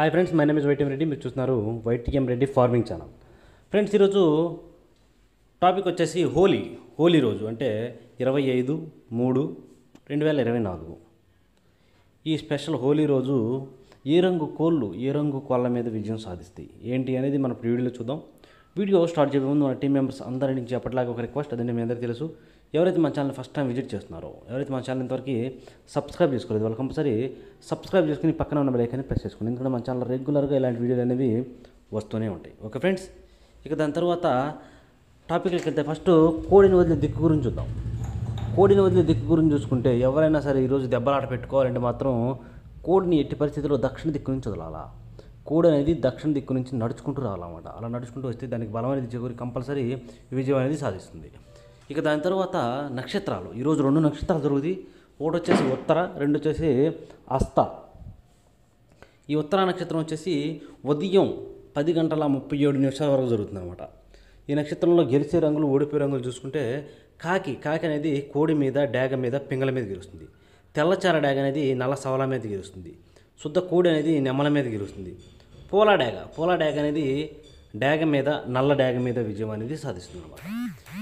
hi friends my name is YTM Reddy మీరు చూస్తున్నారు YTM Reddy farming channel friends ఈరోజు topic వచ్చేసి హోలీ హోలీ రోజు అంటే ఇరవై ఐదు మూడు రెండు వేల ఇరవై నాలుగు ఈ స్పెషల్ హోలీ రోజు ఏ రంగు కోళ్ళు ఏ రంగు కోళ్ళ మీద విజయం సాధిస్తాయి ఏంటి అనేది మనం వీడియోలో చూద్దాం వీడియో స్టార్ట్ చేయడం మన టీం మెంబర్స్ అందరి నుంచి అప్పటిలాగా ఒక రిక్వెస్ట్ అదే మీ అందరికీ తెలుసు ఎవరైతే మన ఛానల్ ఫస్ట్ టైం విజిట్ చేస్తున్నారో ఎవరైతే మన ఛానల్ ఇంతవరకు సబ్స్క్రైబ్ చేసుకోలేదు వాళ్ళు కంపల్సరీ సబ్స్క్రైబ్ చేసుకుని పక్కన ఉన్న బెలైకాన్ని ప్రెస్ చేసుకోండి ఎందుకంటే మన ఛానల్ రెగ్యులర్గా ఇలాంటి వీడియోలు అనేవి వస్తూనే ఉంటాయి ఓకే ఫ్రెండ్స్ ఇక దాని తర్వాత టాపిక్లకి వెళ్తే ఫస్ట్ కోడిని వదిలే దిక్కు గురించి చూద్దాం కోడిని వదిలే దిక్కు గురించి చూసుకుంటే ఎవరైనా సరే ఈరోజు దెబ్బలాట పెట్టుకోవాలంటే మాత్రం కోడిని ఎట్టి పరిస్థితుల్లో దక్షిణ దిక్కు నుంచి వదలాలా కోడి అనేది దక్షిణ దిక్కు నుంచి నడుచుకుంటూ రావాలన్నమాట అలా నడుచుకుంటూ వస్తే దానికి బలమైన అనేది చేకూరి కంపల్సరీ విజయం అనేది సాధిస్తుంది ఇక దాని తర్వాత నక్షత్రాలు ఈరోజు రెండు నక్షత్రాలు జరుగుతుంది ఒకటి వచ్చేసి ఉత్తర రెండు వచ్చేసి అస్త ఈ ఉత్తర నక్షత్రం వచ్చేసి ఉదయం పది గంటల ముప్పై ఏడు నిమిషాల వరకు జరుగుతుంది అనమాట ఈ నక్షత్రంలో గెలిచే రంగులు ఓడిపోయే రంగులు చూసుకుంటే కాకి కాకి అనేది కోడి మీద డాగ మీద పింగళ మీద గెలుస్తుంది తెల్లచార డ్యాగ అనేది నల్ల సవల మీద గెలుస్తుంది శుద్ధ కోడి అనేది నెమల మీద గెలుస్తుంది పోలా డాగ పోలా డ్యాగ అనేది డ్యాగ మీద నల్ల డ్యాగ మీద విజయం అనేది సాధిస్తుందన్నమాట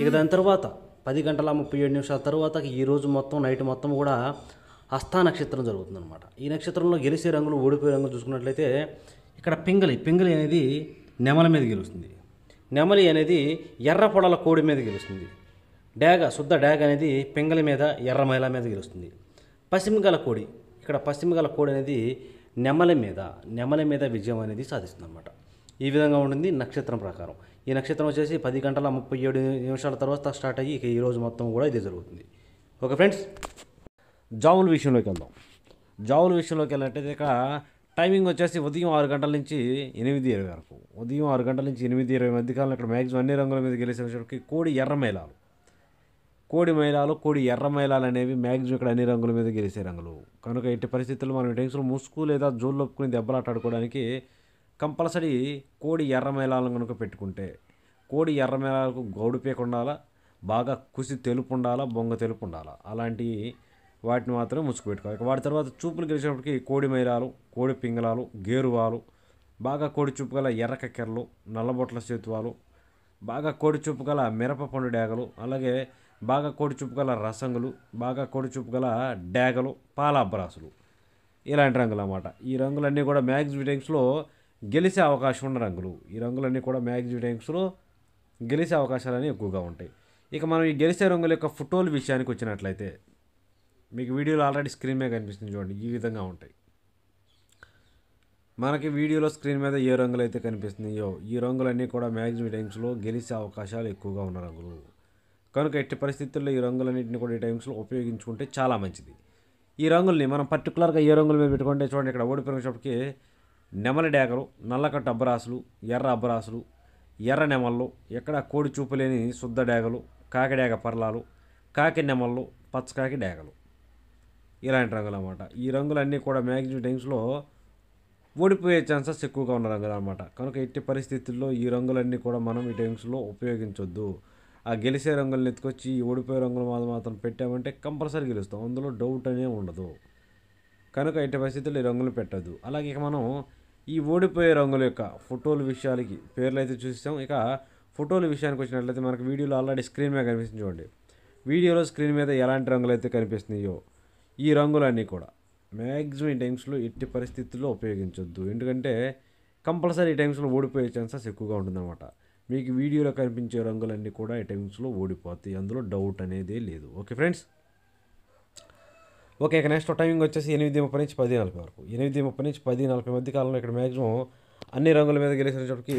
ఇక దాని తర్వాత పది గంటల ముప్పై ఏడు నిమిషాల తర్వాత ఈరోజు మొత్తం నైట్ మొత్తం కూడా హస్తా నక్షత్రం జరుగుతుందన్నమాట ఈ నక్షత్రంలో గెలిసే రంగులు ఓడిపోయే రంగులు చూసుకున్నట్లయితే ఇక్కడ పింగలి పింగలి అనేది నెమల మీద గెలుస్తుంది నెమలి అనేది ఎర్ర పొడల కోడి మీద గెలుస్తుంది డ్యాగ శుద్ధ డ్యాగ అనేది పింగలి మీద ఎర్ర మైల మీద గెలుస్తుంది పశ్చిమగల కోడి ఇక్కడ పశ్చిమగల కోడి అనేది నెమలి మీద నెమలి మీద విజయం అనేది సాధిస్తుంది అన్నమాట ఈ విధంగా ఉండింది నక్షత్రం ప్రకారం ఈ నక్షత్రం వచ్చేసి పది గంటల ముప్పై ఏడు నిమిషాల తర్వాత స్టార్ట్ అయ్యి ఇక ఈరోజు మొత్తం కూడా ఇదే జరుగుతుంది ఓకే ఫ్రెండ్స్ జావుల విషయంలోకి వెళ్దాం జావుల విషయంలోకి వెళ్ళినట్టయితే ఇక్కడ టైమింగ్ వచ్చేసి ఉదయం ఆరు గంటల నుంచి ఎనిమిది ఇరవై వరకు ఉదయం ఆరు గంటల నుంచి ఎనిమిది ఇరవై మధ్య కాలం ఇక్కడ మ్యాక్సిమం అన్ని రంగుల మీద గెలిచేసరికి కోడి ఎర్ర మైలాలు కోడి మైలాలు కోడి ఎర్ర మైలాలు అనేవి మ్యాక్సిమం ఇక్కడ అన్ని రంగుల మీద గెలిచే రంగులు కనుక ఇట్టి పరిస్థితుల్లో మనం టెన్షన్ ముసుగు లేదా జోలు లోపుకుని ఆడుకోవడానికి కంపల్సరీ కోడి ఎర్రమేళాలను కనుక పెట్టుకుంటే కోడి ఎర్రమేళాలకు గౌడు పీక ఉండాలా బాగా కుసి తెలుపు ఉండాలా బొంగ తెలుపు ఉండాలా అలాంటి వాటిని మాత్రమే ముసుగు వాటి తర్వాత చూపులు గెలిచినప్పటికి కోడి మైలాలు కోడి పింగళాలు గేరువాలు బాగా కోడి చూపు గల ఎర్రకెర్రలు నల్లబొట్ల సేతువాలు బాగా కోడి చూపు గల మిరప పండు డేగలు అలాగే బాగా కోడి చూపు గల రసంగులు బాగా కోడి చూపు గల డేగలు పాలాబ్రాసులు ఇలాంటి రంగులు అన్నమాట ఈ రంగులన్నీ కూడా మ్యాగ్జిన్ టైమ్స్లో గెలిచే అవకాశం ఉన్న రంగులు ఈ రంగులన్నీ కూడా మ్యాగ్జిన్ ట్యాంక్స్లో గెలిచే అవకాశాలన్నీ ఎక్కువగా ఉంటాయి ఇక మనం ఈ గెలిచే రంగుల యొక్క ఫోటోలు విషయానికి వచ్చినట్లయితే మీకు వీడియోలో ఆల్రెడీ స్క్రీన్ మీద కనిపిస్తుంది చూడండి ఈ విధంగా ఉంటాయి మనకి వీడియోలో స్క్రీన్ మీద ఏ రంగులు అయితే కనిపిస్తున్నాయో ఈ రంగులన్నీ కూడా మ్యాగ్జిన్ టైమ్స్లో గెలిచే అవకాశాలు ఎక్కువగా ఉన్న రంగులు కనుక ఎట్టి పరిస్థితుల్లో ఈ రంగులన్నింటిని కూడా ఈ టైమ్స్లో ఉపయోగించుకుంటే చాలా మంచిది ఈ రంగుల్ని మనం పర్టికులర్గా ఏ రంగుల మీద పెట్టుకుంటే చూడండి ఇక్కడ ఓడిపోయినప్పటికీ నెమలి డేగలు నల్లకట్టు అబ్బరాసులు ఎర్ర అబ్బరాసులు ఎర్ర నెమళ్ళు ఎక్కడ కోడి చూపులేని శుద్ధ డేగలు కాకిడేగ పర్లాలు కాకి నెమళ్ళు పచ్చకాకి డేగలు ఇలాంటి రంగులు అనమాట ఈ రంగులన్నీ కూడా మ్యాక్సిమం టైమ్స్లో ఓడిపోయే ఛాన్సెస్ ఎక్కువగా ఉన్న రంగులు అనమాట కనుక ఎట్టి పరిస్థితుల్లో ఈ రంగులన్నీ కూడా మనం ఈ టైమ్స్లో ఉపయోగించొద్దు ఆ గెలిసే రంగులను ఎత్తుకొచ్చి ఈ ఓడిపోయే రంగులు మాత్రం పెట్టామంటే కంపల్సరీ గెలుస్తాం అందులో డౌట్ అనే ఉండదు కనుక ఎట్టి పరిస్థితుల్లో ఈ రంగులు పెట్టద్దు అలాగే ఇక మనం ఈ ఓడిపోయే రంగుల యొక్క ఫోటోల విషయాలకి పేర్లు అయితే చూస్తాం ఇక ఫోటోల విషయానికి వచ్చినట్లయితే మనకు వీడియోలో ఆల్రెడీ స్క్రీన్ మీద కనిపిస్తుంది చూడండి వీడియోలో స్క్రీన్ మీద ఎలాంటి రంగులు అయితే కనిపిస్తున్నాయో ఈ రంగులన్నీ కూడా మ్యాక్సిమం ఈ టైమ్స్లో ఎట్టి పరిస్థితుల్లో ఉపయోగించొద్దు ఎందుకంటే కంపల్సరీ ఈ టైమ్స్లో ఓడిపోయే ఛాన్సెస్ ఎక్కువగా ఉంటుందన్నమాట మీకు వీడియోలో కనిపించే రంగులన్నీ కూడా ఈ టైమ్స్లో ఓడిపోతాయి అందులో డౌట్ అనేదే లేదు ఓకే ఫ్రెండ్స్ ఓకే ఇక నెక్స్ట్ టైమింగ్ వచ్చేసి ఎనిమిది ముప్పై నుంచి పది నలభై వరకు ఎనిమిది ముప్పై నుంచి పది నలభై మధ్య కాలంలో ఇక్కడ మ్యాక్సిమం అన్ని రంగుల మీద గెలిచినప్పటికి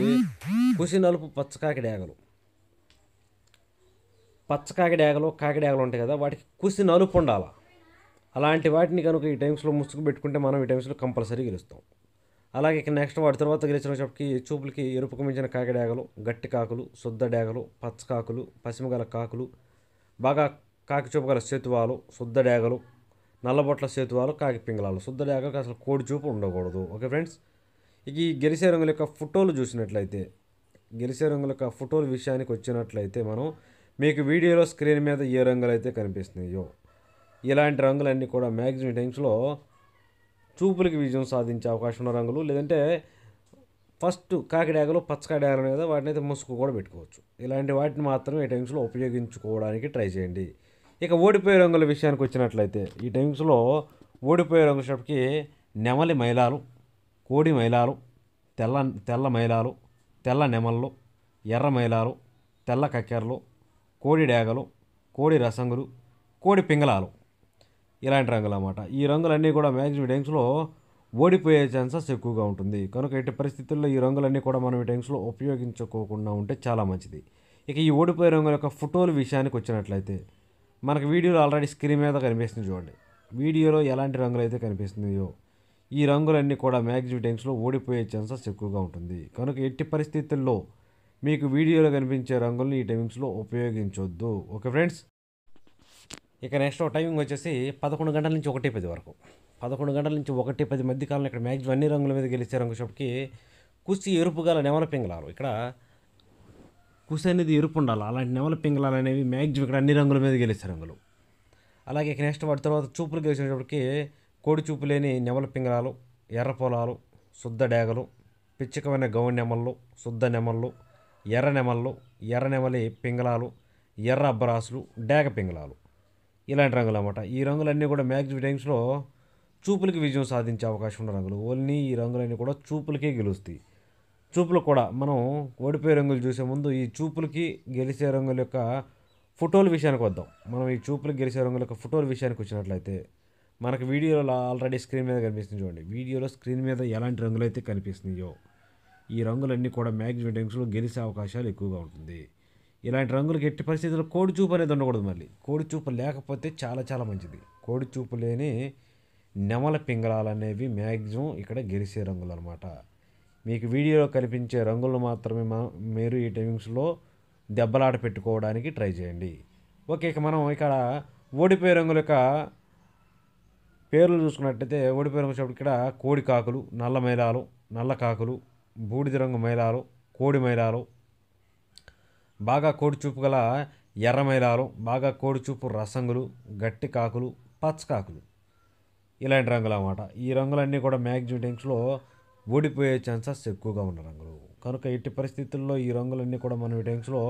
కుసి నలుపు పచ్చకాకిడి ఆగలు పచ్చకాకిడి ఆగలు కాకిడి ఆగలు ఉంటాయి కదా వాటికి కుసి నలుపు ఉండాలా అలాంటి వాటిని కనుక ఈ టైమ్స్లో ముసుగు పెట్టుకుంటే మనం ఈ టైమ్స్లో కంపల్సరీ గెలుస్తాం అలాగే ఇక నెక్స్ట్ వాటి తర్వాత గెలిచిన చెప్పటికి చూపులకి ఎరుపుకు మించిన కాకిడాగలు గట్టి కాకులు శుద్ధ డేగలు పచ్చ కాకులు పశ్చిమగల కాకులు బాగా కాకి చూపగల శతువాలు శుద్ధ డేగలు నల్లబొట్ల సేతువాలు శుద్ధ శుద్ధలేఖకు అసలు కోడి చూపు ఉండకూడదు ఓకే ఫ్రెండ్స్ ఇక ఈ గెలిసే రంగుల యొక్క ఫోటోలు చూసినట్లయితే గెలిసే రంగుల యొక్క ఫోటోల విషయానికి వచ్చినట్లయితే మనం మీకు వీడియోలో స్క్రీన్ మీద ఏ రంగులు అయితే కనిపిస్తున్నాయో ఇలాంటి రంగులన్నీ కూడా మ్యాక్సిమం టైమ్స్లో చూపులకి విజయం సాధించే అవకాశం ఉన్న రంగులు లేదంటే ఫస్ట్ కాకిడాగలు పచ్చకాడాగలు మీద వాటిని అయితే ముసుగు కూడా పెట్టుకోవచ్చు ఇలాంటి వాటిని మాత్రం ఈ టైమ్స్లో ఉపయోగించుకోవడానికి ట్రై చేయండి ఇక ఓడిపోయే రంగుల విషయానికి వచ్చినట్లయితే ఈ టైమ్స్లో ఓడిపోయే రంగు షాప్కి నెమలి మైలాలు కోడి మైలాలు తెల్ల తెల్ల మైలాలు తెల్ల నెమళ్ళు ఎర్ర మైలాలు తెల్ల కక్కెరలు కోడి డేగలు కోడి రసంగులు కోడి పింగళాలు ఇలాంటి రంగులు అన్నమాట ఈ రంగులన్నీ కూడా మ్యాక్సిమం టైమ్స్లో ఓడిపోయే ఛాన్సెస్ ఎక్కువగా ఉంటుంది కనుక ఎట్టి పరిస్థితుల్లో ఈ రంగులన్నీ కూడా మనం ఈ టైమ్స్లో ఉపయోగించుకోకుండా ఉంటే చాలా మంచిది ఇక ఈ ఓడిపోయే రంగుల యొక్క ఫోటోలు విషయానికి వచ్చినట్లయితే మనకు వీడియోలో ఆల్రెడీ స్క్రీన్ మీద కనిపిస్తుంది చూడండి వీడియోలో ఎలాంటి రంగులు అయితే కనిపిస్తున్నాయో ఈ రంగులన్నీ కూడా మ్యాక్సిమం టైమ్స్లో ఓడిపోయే ఛాన్సెస్ ఎక్కువగా ఉంటుంది కనుక ఎట్టి పరిస్థితుల్లో మీకు వీడియోలో కనిపించే రంగులను ఈ టైమింగ్స్లో ఉపయోగించొద్దు ఓకే ఫ్రెండ్స్ ఇక నెక్స్ట్ టైమింగ్ వచ్చేసి పదకొండు గంటల నుంచి ఒకటి పది వరకు పదకొండు గంటల నుంచి ఒకటి పది మధ్య కాలంలో ఇక్కడ మ్యాక్సిమం అన్ని రంగుల మీద గెలిచే రంగు షాప్కి కుస్తీ ఎరుపు గల నెమల పింగలారు ఇక్కడ కుసి అనేది ఎరుపు ఉండాలి అలాంటి నెమల పింగళాలు అనేవి మ్యాక్సిమం ఇక్కడ అన్ని రంగుల మీద గెలిచే రంగులు అలాగే నెక్స్ట్ వాటి తర్వాత చూపులు గెలిచేటప్పటికి కోడి చూపు లేని నెమల పింగళాలు ఎర్ర పొలాలు శుద్ధ డేగలు పిచ్చికమైన గౌన్ నెమళ్ళు శుద్ధ నెమళ్ళు ఎర్ర నెమళ్ళు ఎర్ర నెమలి పింగళాలు ఎర్ర అబ్బరాసులు డేగ పింగళాలు ఇలాంటి రంగులు అనమాట ఈ రంగులన్నీ కూడా మ్యాక్సిమం టైమ్స్లో చూపులకి విజయం సాధించే అవకాశం ఉన్న రంగులు ఓన్లీ ఈ రంగులన్నీ కూడా చూపులకే గెలుస్తాయి చూపులు కూడా మనం ఓడిపోయే రంగులు చూసే ముందు ఈ చూపులకి గెలిచే రంగుల యొక్క ఫోటోల విషయానికి వద్దాం మనం ఈ చూపులు గెలిచే రంగుల యొక్క ఫోటోల విషయానికి వచ్చినట్లయితే మనకు వీడియోలో ఆల్రెడీ స్క్రీన్ మీద కనిపిస్తుంది చూడండి వీడియోలో స్క్రీన్ మీద ఎలాంటి రంగులు అయితే కనిపిస్తున్నాయో ఈ రంగులన్నీ కూడా మ్యాక్సిమం టైమ్స్లో గెలిచే అవకాశాలు ఎక్కువగా ఉంటుంది ఇలాంటి రంగులకు ఎట్టి పరిస్థితుల్లో కోడి చూపు అనేది ఉండకూడదు మళ్ళీ కోడి చూపు లేకపోతే చాలా చాలా మంచిది కోడి చూపు లేని నెమల పింగళాలు అనేవి మ్యాక్సిమం ఇక్కడ గెలిచే రంగులు అనమాట మీకు వీడియోలో కనిపించే రంగులు మాత్రమే మీరు ఈ టైమింగ్స్లో దెబ్బలాట పెట్టుకోవడానికి ట్రై చేయండి ఓకే ఇక మనం ఇక్కడ ఓడిపోయే రంగుల యొక్క పేర్లు చూసుకున్నట్టయితే ఓడిపోయే రంగు చూసినప్పుడు ఇక్కడ కోడి కాకులు నల్ల మైలాలు నల్ల కాకులు బూడిద రంగు మైలాలు కోడి మైలాలు బాగా కోడి చూపు గల ఎర్ర మైలాలు బాగా కోడి చూపు రసంగులు గట్టి కాకులు పచ్చ కాకులు ఇలాంటి రంగులు అన్నమాట ఈ రంగులన్నీ కూడా మ్యాక్సిమం టైమ్స్లో ఓడిపోయే ఛాన్సెస్ ఎక్కువగా ఉన్న రంగులు కనుక ఎట్టి పరిస్థితుల్లో ఈ రంగులన్నీ కూడా మనం ఈ టైమ్స్లో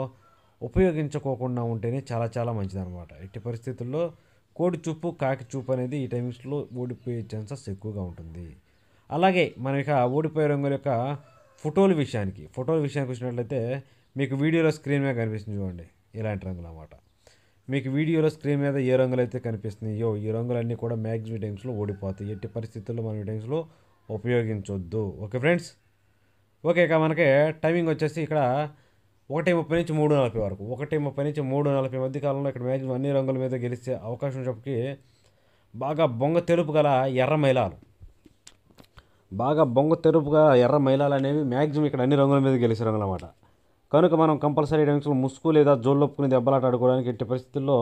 ఉపయోగించుకోకుండా ఉంటేనే చాలా చాలా మంచిదనమాట ఎట్టి పరిస్థితుల్లో కోడి చూపు కాకి చూపు అనేది ఈ టైమ్స్లో ఓడిపోయే ఛాన్సెస్ ఎక్కువగా ఉంటుంది అలాగే మన ఇక ఓడిపోయే రంగుల యొక్క ఫోటోల విషయానికి ఫోటోల విషయానికి వచ్చినట్లయితే మీకు వీడియోలో స్క్రీన్ మీద కనిపిస్తుంది చూడండి ఇలాంటి రంగులు అనమాట మీకు వీడియోలో స్క్రీన్ మీద ఏ రంగులు అయితే కనిపిస్తున్నాయో ఈ రంగులన్నీ కూడా మ్యాక్సిమం టైమ్స్లో ఓడిపోతాయి ఎట్టి పరిస్థితుల్లో మనం టైమ్స్లో ఉపయోగించొద్దు ఓకే ఫ్రెండ్స్ ఓకే ఇక మనకి టైమింగ్ వచ్చేసి ఇక్కడ ఒకటి ముప్పై నుంచి మూడు నలభై వరకు ఒకటి ముప్పై నుంచి మూడు నలభై మధ్య కాలంలో ఇక్కడ మ్యాక్సిమం అన్ని రంగుల మీద గెలిచే అవకాశం చెప్పి బాగా బొంగ తెలుపు గల ఎర్ర మైలాలు బాగా బొంగ తెలుపు గల ఎర్ర మైలాలు అనేవి మ్యాక్సిమం ఇక్కడ అన్ని రంగుల మీద గెలిచే రంగులు అనమాట కనుక మనం కంపల్సరీ ముసుగు లేదా జోలు లొప్పుకుని దెబ్బలాట ఆడుకోవడానికి ఎట్టి పరిస్థితుల్లో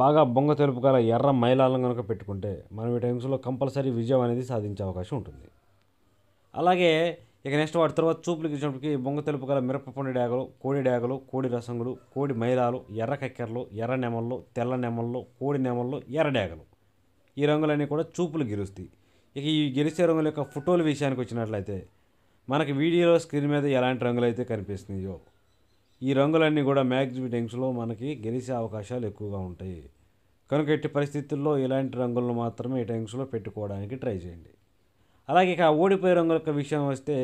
బాగా బొంగ తెలుపు గల ఎర్ర మైలాలను కనుక పెట్టుకుంటే మనం ఈ టైమ్స్లో కంపల్సరీ విజయం అనేది సాధించే అవకాశం ఉంటుంది అలాగే ఇక నెక్స్ట్ వాటి తర్వాత చూపులు ఇచ్చినప్పటికి బొంగ తెలుపు గల మిరపపండు డాగలు కోడి డాగలు కోడి రసంగులు కోడి మైలాలు ఎర్ర కక్కెరలు ఎర్ర నెమళ్ళు తెల్ల నెమళ్ళు కోడి నెమళ్ళు ఎర్ర డాగలు ఈ రంగులన్నీ కూడా చూపులు గెలుస్తాయి ఇక ఈ గెలిచే రంగుల యొక్క ఫోటోలు విషయానికి వచ్చినట్లయితే మనకి వీడియోలో స్క్రీన్ మీద ఎలాంటి రంగులు అయితే కనిపిస్తున్నాయో ఈ రంగులన్నీ కూడా మ్యాచ్ మీటింగ్స్లో మనకి గెలిచే అవకాశాలు ఎక్కువగా ఉంటాయి కనుక ఎట్టి పరిస్థితుల్లో ఇలాంటి రంగులను మాత్రమే ఈ టైమ్స్లో పెట్టుకోవడానికి ట్రై చేయండి అలాగే ఇక ఓడిపోయే రంగుల విషయం వస్తే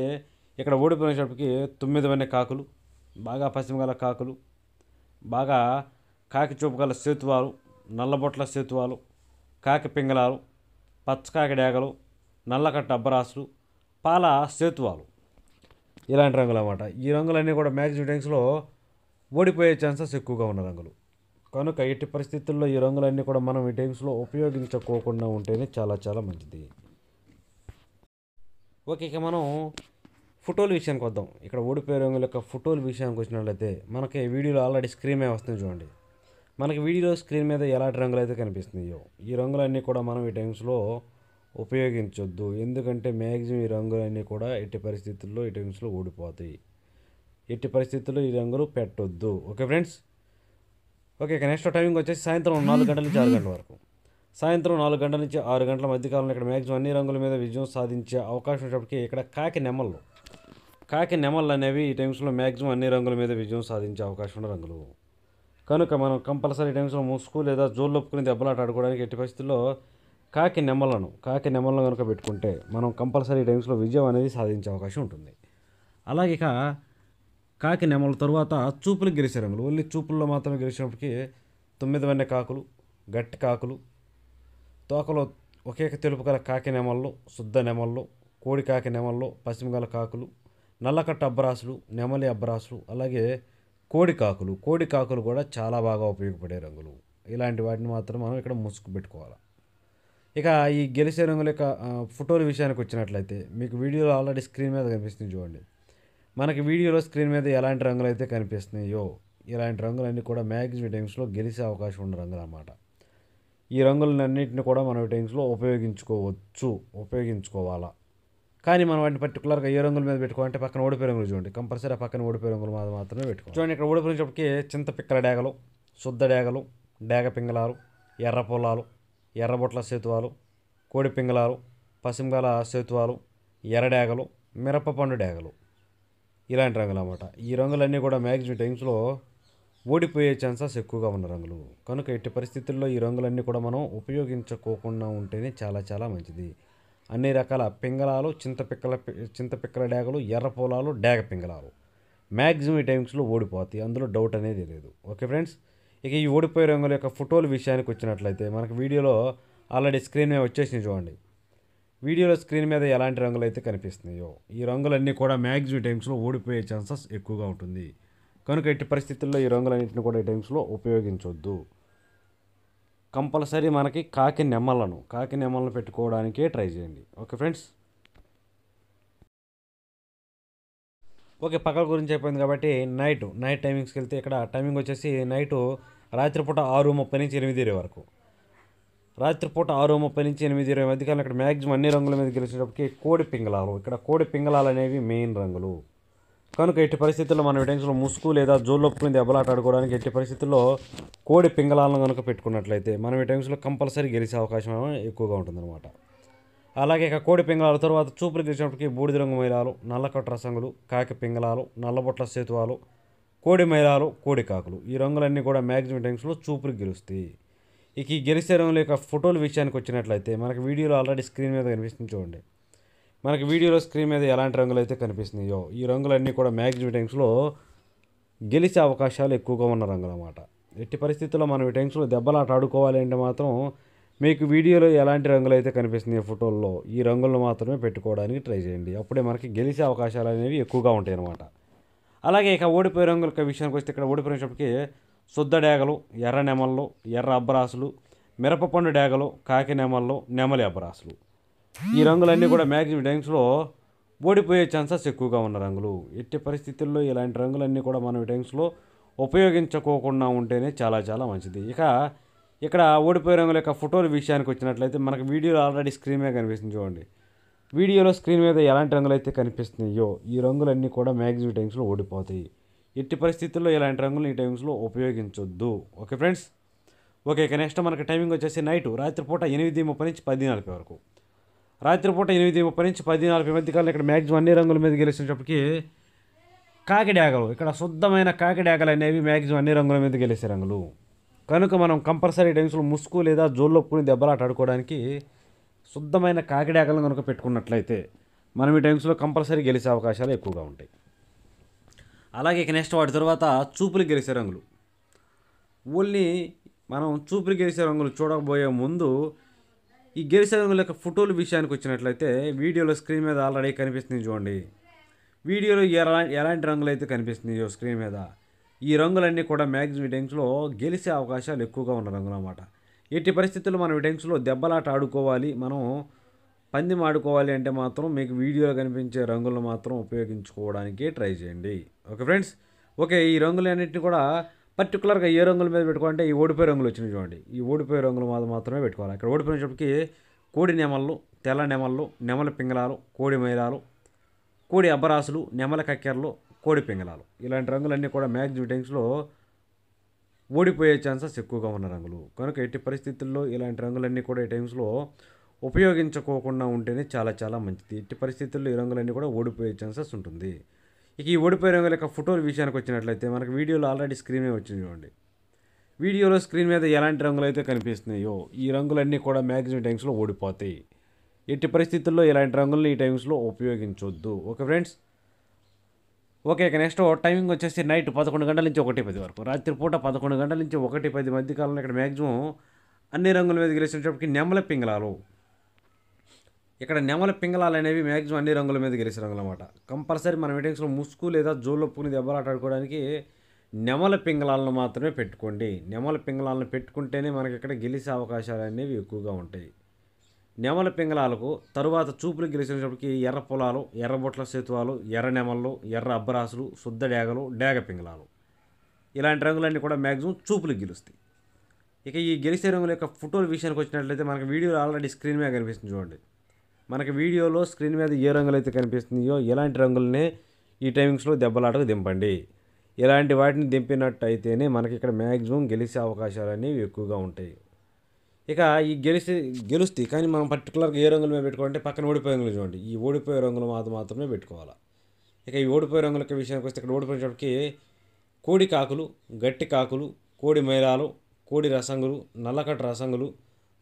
ఇక్కడ ఓడిపోయినప్పటికి తొమ్మిది వన్య కాకులు బాగా గల కాకులు బాగా కాకి చూపు గల సేతువాలు నల్లబొట్ల సేతువాలు కాకి పింగళాలు పచ్చకాకి డేగలు నల్లకట్ట అబ్బరాసులు పాల సేతువాలు ఇలాంటి రంగులు అనమాట ఈ రంగులన్నీ కూడా మ్యాక్సిమం ట్యాంక్స్లో ఓడిపోయే ఛాన్సెస్ ఎక్కువగా ఉన్న రంగులు కనుక ఎట్టి పరిస్థితుల్లో ఈ రంగులన్నీ కూడా మనం ఈ టైమ్స్లో ఉపయోగించుకోకుండా ఉంటేనే చాలా చాలా మంచిది ఓకే ఇక మనం ఫోటోల విషయానికి వద్దాం ఇక్కడ ఓడిపోయే రంగుల యొక్క ఫోటోల విషయానికి వచ్చినట్లయితే మనకి వీడియోలో ఆల్రెడీ స్క్రీన్ మీద వస్తుంది చూడండి మనకి వీడియోలో స్క్రీన్ మీద ఎలాంటి రంగులు అయితే కనిపిస్తున్నాయో ఈ రంగులన్నీ కూడా మనం ఈ టైమ్స్లో ఉపయోగించొద్దు ఎందుకంటే మ్యాక్సిమం ఈ రంగులన్నీ కూడా ఎట్టి పరిస్థితుల్లో ఎటిఎమ్స్లో ఓడిపోతాయి ఎట్టి పరిస్థితుల్లో ఈ రంగులు పెట్టొద్దు okay friends okay next timing వచ్చేసి సాయంత్రం నాలుగు గంటల నుంచి ఆరు గంటల వరకు సాయంత్రం నాలుగు గంటల నుంచి ఆరు గంటల మధ్యకాలంలో ఇక్కడ మ్యాక్సిమం అన్ని రంగుల మీద విజయం సాధించే అవకాశం ఉన్నప్పటికి ఇక్కడ కాకి నెమళ్ళు కాకి నెమళ్ళు అనేవి ఈ టైమ్స్లో మ్యాక్సిమం అన్ని రంగుల మీద విజయం సాధించే అవకాశం ఉన్న రంగులు కనుక మనం కంపల్సరీ టైమ్స్లో ముసుగు లేదా జోలు ఒప్పుకుని దెబ్బలాట ఆడుకోవడానికి ఎట్టి పరిస్థితుల్లో కాకి నెమ్మలను కాకి నెమ్మలను కనుక పెట్టుకుంటే మనం కంపల్సరీ టైమ్స్లో విజయం అనేది సాధించే అవకాశం ఉంటుంది అలాగే ఇక కాకి నెమ్మల తర్వాత చూపులు రంగులు ఓన్లీ చూపుల్లో మాత్రమే గెలిచినప్పటికీ తొమ్మిది వన్య కాకులు గట్టి కాకులు తోకలో ఒకే తెలుపు గల కాకి నెమల్లో శుద్ధ నెమల్లో కోడి కాకి నెమల్లో పశ్చిమగల కాకులు నల్లకట్ట అబ్బరాసులు నెమలి అబ్బరాసులు అలాగే కోడి కాకులు కోడి కాకులు కూడా చాలా బాగా ఉపయోగపడే రంగులు ఇలాంటి వాటిని మాత్రం మనం ఇక్కడ ముసుగు పెట్టుకోవాలి ఇక ఈ గెలిచే రంగుల యొక్క ఫోటోల విషయానికి వచ్చినట్లయితే మీకు వీడియోలో ఆల్రెడీ స్క్రీన్ మీద కనిపిస్తుంది చూడండి మనకి వీడియోలో స్క్రీన్ మీద ఎలాంటి రంగులు అయితే కనిపిస్తున్నాయో ఇలాంటి రంగులన్నీ కూడా మ్యాగ్జిమ్ టైమ్స్లో గెలిచే అవకాశం ఉన్న రంగులు అన్నమాట ఈ రంగులన్నింటిని కూడా మనం టైమ్స్లో ఉపయోగించుకోవచ్చు ఉపయోగించుకోవాలా కానీ మనం వాటిని పర్టికులర్గా ఏ రంగుల మీద పెట్టుకోవాలంటే పక్కన ఓడిపోయే రంగులు చూడండి కంపల్సరీ పక్కన ఓడిపోయే రంగులు మీద మాత్రమే పెట్టుకో చూడండి ఇక్కడ ఓడిపోయినప్పటికీ చింత పిక్కల డేగలు శుద్ధ డేగలు డేగ పింగళాలు ఎర్ర పొలాలు ఎర్రబొట్ల సేతువాలు కోడి పింగళాలు పసింగల సేతువాలు ఎర్రడేగలు మిరపపండు డేగలు ఇలాంటి రంగులు అన్నమాట ఈ రంగులన్నీ కూడా మ్యాక్సిమం టైమ్స్లో ఓడిపోయే ఛాన్సెస్ ఎక్కువగా ఉన్న రంగులు కనుక ఎట్టి పరిస్థితుల్లో ఈ రంగులన్నీ కూడా మనం ఉపయోగించుకోకుండా ఉంటేనే చాలా చాలా మంచిది అన్ని రకాల పింగళాలు చింతపిక్కల చింతపిక్కల డేగలు ఎర్ర పొలాలు డేగ పింగళాలు మ్యాక్సిమం ఈ టైమ్స్లో ఓడిపోతాయి అందులో డౌట్ అనేది లేదు ఓకే ఫ్రెండ్స్ ఇక ఈ ఓడిపోయే రంగుల యొక్క ఫోటోల విషయానికి వచ్చినట్లయితే మనకు వీడియోలో ఆల్రెడీ స్క్రీన్ మీద వచ్చేసింది చూడండి వీడియోలో స్క్రీన్ మీద ఎలాంటి రంగులు అయితే కనిపిస్తున్నాయో ఈ రంగులన్నీ కూడా మ్యాక్సిమం టైమ్స్లో ఓడిపోయే ఛాన్సెస్ ఎక్కువగా ఉంటుంది కనుక ఎట్టి పరిస్థితుల్లో ఈ రంగులన్నింటిని కూడా ఈ టైమ్స్లో ఉపయోగించవద్దు కంపల్సరీ మనకి కాకి నెమ్మలను కాకి నెమ్మలను పెట్టుకోవడానికే ట్రై చేయండి ఓకే ఫ్రెండ్స్ ఓకే పగల గురించి అయిపోయింది కాబట్టి నైట్ నైట్ టైమింగ్స్కి వెళ్తే ఇక్కడ టైమింగ్ వచ్చేసి నైటు రాత్రిపూట ఆరు ముప్పై నుంచి ఎనిమిది ఇరవై వరకు రాత్రిపూట ఆరు ముప్పై నుంచి ఎనిమిది ఇరవై మధ్యకాలం ఇక్కడ మ్యాక్సిమం అన్ని రంగుల మీద గెలిచేటప్పటికి కోడి పింగళాలు ఇక్కడ కోడి పింగళాలు అనేవి మెయిన్ రంగులు కనుక ఎట్టి పరిస్థితుల్లో మనం విటెన్స్లో ముసుగు లేదా జోలొప్పుకుంది దెబ్బలాట ఆడుకోవడానికి ఎట్టి పరిస్థితుల్లో కోడి పింగళాలను కనుక పెట్టుకున్నట్లయితే మనం విటెన్స్లో కంపల్సరీ గెలిచే అవకాశం ఎక్కువగా ఉంటుందన్నమాట అలాగే ఇక కోడి పింగళాల తర్వాత చూపులు తీసినప్పటికీ బూడిద రంగు మైలాలు నల్లకట్ట సంగులు కాకి పింగళాలు నల్లబొట్ల సేతువాలు కోడి మైలాలు కోడి కాకులు ఈ రంగులన్నీ కూడా మ్యాక్సిమం టైమ్స్లో చూపులు గెలుస్తాయి ఇక ఈ గెలిచే రంగుల యొక్క ఫోటోల విషయానికి వచ్చినట్లయితే మనకి వీడియోలో ఆల్రెడీ స్క్రీన్ మీద కనిపిస్తుంది చూడండి మనకి వీడియోలో స్క్రీన్ మీద ఎలాంటి రంగులు అయితే కనిపిస్తున్నాయో ఈ రంగులన్నీ కూడా మ్యాక్సిమం టైమ్స్లో గెలిచే అవకాశాలు ఎక్కువగా ఉన్న రంగులు అన్నమాట ఎట్టి పరిస్థితుల్లో మనం ఈ టైమ్స్లో దెబ్బలాట ఆడుకోవాలి అంటే మాత్రం మీకు వీడియోలో ఎలాంటి రంగులు అయితే కనిపిస్తున్నాయి ఫోటోల్లో ఈ రంగులను మాత్రమే పెట్టుకోవడానికి ట్రై చేయండి అప్పుడే మనకి గెలిచే అవకాశాలు అనేవి ఎక్కువగా ఉంటాయి అన్నమాట అలాగే ఇక ఓడిపోయే రంగుల విషయానికి వస్తే ఇక్కడ ఓడిపోయినప్పటికీ శుద్ధ డేగలు ఎర్ర నెమళ్ళు ఎర్ర అబ్బరాసులు మిరపపండు డేగలు కాకి నెమళ్ళు నెమలి అబ్బరాసులు ఈ రంగులన్నీ కూడా మ్యాక్సిమం టైమ్స్లో ఓడిపోయే ఛాన్సెస్ ఎక్కువగా ఉన్న రంగులు ఎట్టి పరిస్థితుల్లో ఇలాంటి రంగులన్నీ కూడా మనం ఈ టైమ్స్లో ఉపయోగించుకోకుండా ఉంటేనే చాలా చాలా మంచిది ఇక ఇక్కడ ఓడిపోయే రంగుల యొక్క ఫోటోల విషయానికి వచ్చినట్లయితే మనకు వీడియోలో ఆల్రెడీ స్క్రీన్ మీద కనిపిస్తుంది చూడండి వీడియోలో స్క్రీన్ మీద ఎలాంటి రంగులు అయితే కనిపిస్తున్నాయో ఈ రంగులన్నీ కూడా మ్యాక్సిమం టైమ్స్లో ఓడిపోతాయి ఎట్టి పరిస్థితుల్లో ఇలాంటి రంగులు ఈ టైమ్స్లో ఉపయోగించొద్దు ఓకే ఫ్రెండ్స్ ఓకే ఇక నెక్స్ట్ మనకి టైమింగ్ వచ్చేసి నైట్ రాత్రిపూట ఎనిమిది ముప్పై నుంచి పది నలభై వరకు రాత్రిపూట ఎనిమిది ముప్పై నుంచి పది నలభై మధ్య కాలం ఇక్కడ మ్యాక్సిమం అన్ని రంగుల మీద గెలిచినప్పటికీ కాకిడాగలు ఇక్కడ శుద్ధమైన కాకిడాగలు అనేవి మ్యాక్సిమం అన్ని రంగుల మీద గెలిచే రంగులు కనుక మనం కంపల్సరీ టైమ్స్లో ముసుగు లేదా జోల్లో కొని దెబ్బలాట ఆడుకోవడానికి శుద్ధమైన కాకిడాకలను కనుక పెట్టుకున్నట్లయితే మనం ఈ టైమ్స్లో కంపల్సరీ గెలిచే అవకాశాలు ఎక్కువగా ఉంటాయి అలాగే ఇక నెక్స్ట్ వాటి తర్వాత చూపులు గెలిచే రంగులు ఓన్లీ మనం చూపులు గెలిచే రంగులు చూడకపోయే ముందు ఈ గెలిచే రంగుల యొక్క ఫోటోలు విషయానికి వచ్చినట్లయితే వీడియోలో స్క్రీన్ మీద ఆల్రెడీ కనిపిస్తుంది చూడండి వీడియోలో ఎలా ఎలాంటి రంగులు అయితే కనిపిస్తున్నాయో స్క్రీన్ మీద ఈ రంగులన్నీ కూడా మ్యాగ్జిన్ విడింగ్స్లో గెలిచే అవకాశాలు ఎక్కువగా ఉన్న రంగులు అన్నమాట ఎట్టి పరిస్థితుల్లో మనం విడింగ్స్లో దెబ్బలాట ఆడుకోవాలి మనం పందెం ఆడుకోవాలి అంటే మాత్రం మీకు వీడియోలో కనిపించే రంగులను మాత్రం ఉపయోగించుకోవడానికి ట్రై చేయండి ఓకే ఫ్రెండ్స్ ఓకే ఈ రంగులన్నింటినీ కూడా పర్టికులర్గా ఏ రంగుల మీద పెట్టుకోవాలంటే ఈ ఓడిపోయే రంగులు వచ్చినాయి చూడండి ఈ ఓడిపోయే రంగుల మీద మాత్రమే పెట్టుకోవాలి ఇక్కడ ఓడిపోయినప్పటికీ కోడి నెమళ్ళు తెల్ల నెమళ్ళు నెమల పింగళాలు కోడి మైలాలు కోడి అబ్బరాసులు నెమల కక్కెరలు కోడి పింగళాలు ఇలాంటి రంగులన్నీ కూడా మ్యాక్సిమం టైమ్స్లో ఓడిపోయే ఛాన్సెస్ ఎక్కువగా ఉన్న రంగులు కనుక ఎట్టి పరిస్థితుల్లో ఇలాంటి రంగులన్నీ కూడా ఈ టైమ్స్లో ఉపయోగించుకోకుండా ఉంటేనే చాలా చాలా మంచిది ఎట్టి పరిస్థితుల్లో ఈ రంగులన్నీ కూడా ఓడిపోయే ఛాన్సెస్ ఉంటుంది ఇక ఈ ఓడిపోయే రంగుల యొక్క ఫోటోల విషయానికి వచ్చినట్లయితే మనకు వీడియోలో ఆల్రెడీ స్క్రీనే వచ్చింది చూడండి వీడియోలో స్క్రీన్ మీద ఎలాంటి రంగులు అయితే కనిపిస్తున్నాయో ఈ రంగులన్నీ కూడా మ్యాగ్జిమం టైమ్స్లో ఓడిపోతాయి ఎట్టి పరిస్థితుల్లో ఇలాంటి రంగులను ఈ టైమ్స్లో ఉపయోగించవద్దు ఓకే ఫ్రెండ్స్ ఓకే ఇక నెక్స్ట్ టైమింగ్ వచ్చేసి నైట్ పదకొండు గంటల నుంచి ఒకటి పది వరకు రాత్రిపూట పదకొండు గంటల నుంచి ఒకటి పది మధ్యకాలంలో ఇక్కడ మ్యాక్సిమం అన్ని రంగుల మీద గెలిచినప్పటికి నెమల పింగళాలు ఇక్కడ నెమల పింగళాలు అనేవి మ్యాక్సిమం అన్ని రంగుల మీద గెలిచిన రంగులు అనమాట కంపల్సరీ మన మీటింగ్స్లో ముసుగు లేదా జోల్లో పూని దెబ్బలాటాడుకోవడానికి నెమల పింగళాలను మాత్రమే పెట్టుకోండి నెమల పింగళాలను పెట్టుకుంటేనే మనకి ఇక్కడ గెలిచే అవకాశాలు అనేవి ఎక్కువగా ఉంటాయి నెమల పింగళాలకు తరువాత చూపులు గెలిచినప్పటికీ ఎర్ర పొలాలు ఎర్రబొట్ల సేతువాలు ఎర్ర నెమళ్ళు ఎర్ర అబ్బరాసులు శుద్ధ డేగలు డేగ పింగళాలు ఇలాంటి రంగులన్నీ కూడా మ్యాక్సిమం చూపులు గెలుస్తాయి ఇక ఈ గెలిచే రంగుల యొక్క ఫోటోల విషయానికి వచ్చినట్లయితే మనకి వీడియోలో ఆల్రెడీ స్క్రీన్ మీద కనిపిస్తుంది చూడండి మనకి వీడియోలో స్క్రీన్ మీద ఏ రంగులు అయితే కనిపిస్తుందో ఎలాంటి రంగులనే ఈ టైమింగ్స్లో దెబ్బలాటకు దింపండి ఇలాంటి వాటిని దింపినట్టు అయితేనే మనకి ఇక్కడ మ్యాక్సిమం గెలిచే అవకాశాలు అనేవి ఎక్కువగా ఉంటాయి ఇక ఈ గెలిస్తే గెలుస్తాయి కానీ మనం పర్టికులర్గా ఏ రంగులు మేము పెట్టుకోవాలంటే పక్కన ఓడిపోయే రంగులు చూడండి ఈ ఓడిపోయే రంగులు మాత్రం మాత్రమే పెట్టుకోవాలి ఇక ఈ ఓడిపోయే రంగుల విషయానికి వస్తే ఇక్కడ ఓడిపోయినప్పటికీ కోడి కాకులు గట్టి కాకులు కోడి మైలాలు కోడి రసంగులు నల్లకట్ట రసంగులు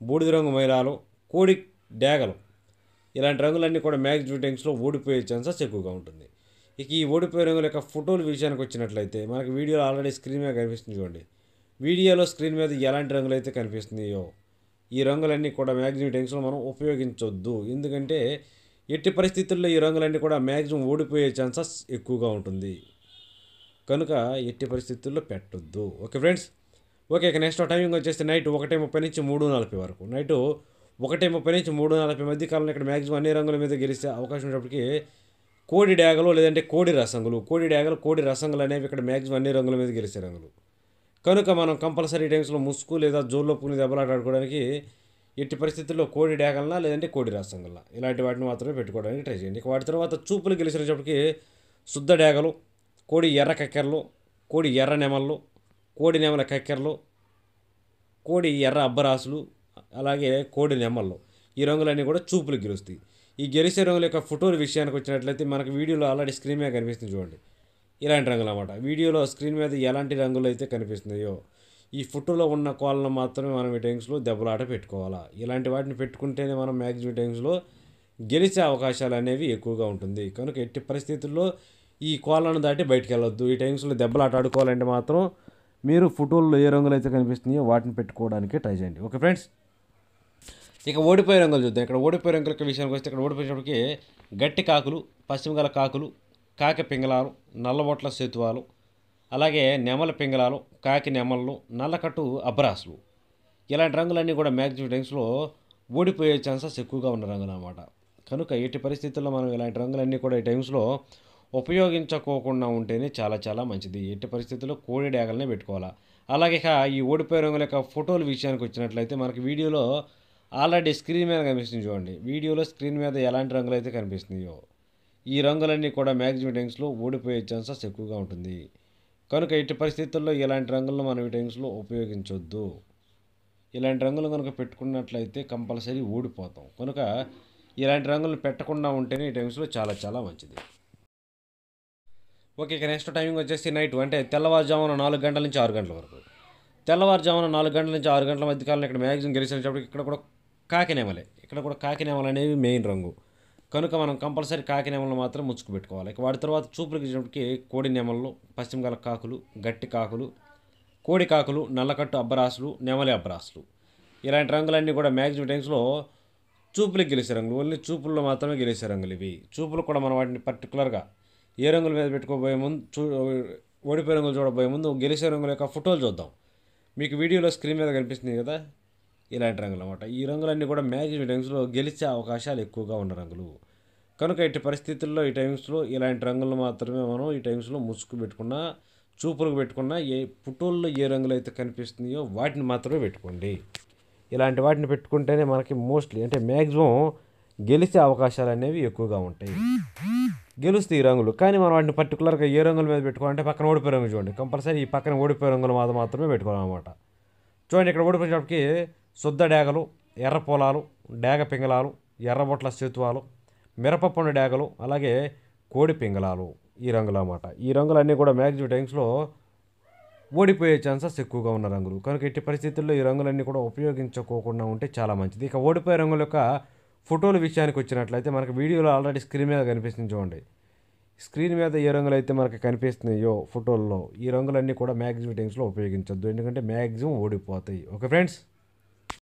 బూడిద రంగు మైలాలు కోడి డేగలు ఇలాంటి రంగులన్నీ కూడా మ్యాక్సిమం టైమ్స్లో ఓడిపోయే ఛాన్సెస్ ఎక్కువగా ఉంటుంది ఇక ఈ ఓడిపోయే రంగుల యొక్క ఫోటోలు విషయానికి వచ్చినట్లయితే మనకి వీడియోలో ఆల్రెడీ స్క్రీన్ మీద కనిపిస్తుంది చూడండి వీడియోలో స్క్రీన్ మీద ఎలాంటి రంగులు అయితే కనిపిస్తున్నాయో ఈ రంగులన్నీ కూడా మ్యాక్సిమం టెన్షన్ మనం ఉపయోగించవద్దు ఎందుకంటే ఎట్టి పరిస్థితుల్లో ఈ రంగులన్నీ కూడా మ్యాక్సిమం ఓడిపోయే ఛాన్సెస్ ఎక్కువగా ఉంటుంది కనుక ఎట్టి పరిస్థితుల్లో పెట్టొద్దు ఓకే ఫ్రెండ్స్ ఓకే ఇక నెక్స్ట్ టైమింగ్ వచ్చేసి నైట్ ఒకటే ముప్పై నుంచి మూడు నలభై వరకు నైట్ ఒకటే ముప్పై నుంచి మూడు నలభై మధ్య కాలంలో ఇక్కడ మ్యాక్సిమం అన్ని రంగుల మీద గెలిస్తే అవకాశం ఉన్నప్పటికీ కోడి డ్యాగలు లేదంటే కోడి రసంగులు కోడి డ్యాగలు కోడి రసంగులు అనేవి ఇక్కడ మ్యాక్సిమం అన్ని రంగుల మీద గెలిచే రంగులు కనుక మనం కంపల్సరీ టైమ్స్లో ముసుగు లేదా జోల్లో పూని దెబ్బలాట ఆడుకోవడానికి ఎట్టి పరిస్థితుల్లో కోడి డేగలనా లేదంటే కోడి రాసంగల్లా ఇలాంటి వాటిని మాత్రమే పెట్టుకోవడానికి ట్రై చేయండి వాటి తర్వాత చూపులు గెలిచినప్పటికి శుద్ధ డేగలు కోడి ఎర్ర కక్కెరలు కోడి ఎర్ర నెమళ్ళు కోడి నెమల కక్కెరలు కోడి ఎర్ర అబ్బరాసులు అలాగే కోడి నెమళ్ళు ఈ రంగులన్నీ కూడా చూపులు గెలుస్తాయి ఈ గెలిచే రంగుల యొక్క ఫోటోల విషయానికి వచ్చినట్లయితే మనకు వీడియోలో ఆల్రెడీ స్క్రీన్ మీద కనిపిస్తుంది చూడండి ఇలాంటి రంగులు అనమాట వీడియోలో స్క్రీన్ మీద ఎలాంటి రంగులు అయితే కనిపిస్తున్నాయో ఈ ఫోటోలో ఉన్న కోళ్ళను మాత్రమే మనం ఈ టైమ్స్లో దెబ్బలాట పెట్టుకోవాలా ఇలాంటి వాటిని పెట్టుకుంటేనే మనం మ్యాక్సిమం టైమ్స్లో గెలిచే అవకాశాలు అనేవి ఎక్కువగా ఉంటుంది కనుక ఎట్టి పరిస్థితుల్లో ఈ కోళ్ళను దాటి బయటికి వెళ్ళొద్దు ఈ టైమ్స్లో దెబ్బలాట ఆడుకోవాలంటే మాత్రం మీరు ఫోటోల్లో ఏ రంగులు అయితే కనిపిస్తున్నాయో వాటిని పెట్టుకోవడానికి ట్రై చేయండి ఓకే ఫ్రెండ్స్ ఇక ఓడిపోయే రంగులు చూద్దాం ఇక్కడ ఓడిపోయే రంగుల విషయానికి వస్తే ఇక్కడ ఓడిపోయేటప్పటికి గట్టి కాకులు పశ్చిమగల కాకులు కాకి పింగళాలు నల్లబొట్ల సేతువాలు అలాగే నెమల పింగళాలు కాకి నెమళ్ళు నల్లకట్టు అబ్రాసులు ఇలాంటి రంగులన్నీ కూడా మ్యాక్సిమం టైమ్స్లో ఓడిపోయే ఛాన్సెస్ ఎక్కువగా ఉన్న రంగులు అనమాట కనుక ఎట్టి పరిస్థితుల్లో మనం ఇలాంటి రంగులన్నీ కూడా ఈ టైమ్స్లో ఉపయోగించుకోకుండా ఉంటేనే చాలా చాలా మంచిది ఎట్టి పరిస్థితుల్లో కోడి డేగలనే పెట్టుకోవాలా అలాగే ఇక ఈ ఓడిపోయే రంగుల యొక్క ఫోటోల విషయానికి వచ్చినట్లయితే మనకి వీడియోలో ఆల్రెడీ స్క్రీన్ మీద కనిపిస్తుంది చూడండి వీడియోలో స్క్రీన్ మీద ఎలాంటి రంగులు అయితే కనిపిస్తున్నాయో ఈ రంగులన్నీ కూడా మ్యాగ్జిమం టైమ్స్లో ఓడిపోయే ఛాన్సెస్ ఎక్కువగా ఉంటుంది కనుక ఎట్టి పరిస్థితుల్లో ఇలాంటి రంగులను మనం ఈ టైమ్స్లో ఉపయోగించొద్దు ఇలాంటి రంగులు కనుక పెట్టుకున్నట్లయితే కంపల్సరీ ఓడిపోతాం కనుక ఇలాంటి రంగులు పెట్టకుండా ఉంటేనే ఈ టైమ్స్లో చాలా చాలా మంచిది ఓకే ఇక నెక్స్ట్ టైమింగ్ వచ్చేసి నైట్ అంటే తెల్లవారుజామున నాలుగు గంటల నుంచి ఆరు గంటల వరకు తెల్లవారుజామున నాలుగు గంటల నుంచి ఆరు గంటల మధ్యకాలంలో ఇక్కడ మ్యాగ్జిమం గెలిచినప్పుడు ఇక్కడ కూడా కాకినేమలే ఇక్కడ కూడా కాకినేమలనేవి మెయిన్ రంగు కనుక మనం కంపల్సరీ కాకి నెమలను మాత్రం ముచ్చుకుపెట్టుకోవాలి ఇక వాటి తర్వాత చూపులకు ఇచ్చినప్పటికీ కోడి నెమళ్ళు గల కాకులు గట్టి కాకులు కోడి కాకులు నల్లకట్టు అబ్బరాసులు నెమలి అబ్బరాసులు ఇలాంటి రంగులన్నీ కూడా మ్యాక్సిమం టైమ్స్లో చూపులకు గెలిచే రంగులు ఓన్లీ చూపుల్లో మాత్రమే గెలిచే రంగులు ఇవి చూపులు కూడా మనం వాటిని పర్టికులర్గా ఏ రంగుల మీద పెట్టుకోబోయే ముందు చూ ఓడిపోయే రంగులు చూడబోయే ముందు గెలిచే రంగుల యొక్క ఫోటోలు చూద్దాం మీకు వీడియోలో స్క్రీన్ మీద కనిపిస్తుంది కదా ఇలాంటి రంగులు అనమాట ఈ రంగులన్నీ కూడా ఈ టైమ్స్లో గెలిచే అవకాశాలు ఎక్కువగా ఉన్న రంగులు కనుక ఇటు పరిస్థితుల్లో ఈ టైమ్స్లో ఇలాంటి రంగులు మాత్రమే మనం ఈ టైమ్స్లో ముసుగు పెట్టుకున్నా చూపులకు పెట్టుకున్నా ఏ పుట్టోల్లో ఏ రంగులు అయితే కనిపిస్తున్నాయో వాటిని మాత్రమే పెట్టుకోండి ఇలాంటి వాటిని పెట్టుకుంటేనే మనకి మోస్ట్లీ అంటే మ్యాక్సిమం గెలిచే అవకాశాలు అనేవి ఎక్కువగా ఉంటాయి గెలుస్తాయి ఈ రంగులు కానీ మనం వాటిని పర్టికులర్గా ఏ రంగుల మీద పెట్టుకోవాలంటే పక్కన ఓడిపోయే రంగు చూడండి కంపల్సరీ ఈ పక్కన ఓడిపోయే రంగుల మాత్రమే పెట్టుకోవాలన్నమాట చూడండి ఇక్కడ ఓడిపోయేటప్పటికి శుద్ధ డేగలు ఎర్ర పొలాలు డేగ పింగళాలు ఎర్రబొట్ల సేతువాలు మిరపపండు డేగలు అలాగే కోడి పింగళాలు ఈ రంగులు అన్నమాట ఈ రంగులన్నీ కూడా మ్యాక్సిమం టైమ్స్లో ఓడిపోయే ఛాన్సెస్ ఎక్కువగా ఉన్న రంగులు కనుక ఎట్టి పరిస్థితుల్లో ఈ రంగులన్నీ కూడా ఉపయోగించుకోకుండా ఉంటే చాలా మంచిది ఇక ఓడిపోయే రంగుల యొక్క ఫోటోలు విషయానికి వచ్చినట్లయితే మనకు వీడియోలో ఆల్రెడీ స్క్రీన్ మీద కనిపిస్తుంది చూడండి స్క్రీన్ మీద ఏ రంగులు అయితే మనకు కనిపిస్తున్నాయో ఫోటోల్లో ఈ రంగులన్నీ కూడా మ్యాక్సిమం టైమ్స్లో ఉపయోగించొద్దు ఎందుకంటే మ్యాక్సిమం ఓడిపోతాయి ఓకే ఫ్రెండ్స్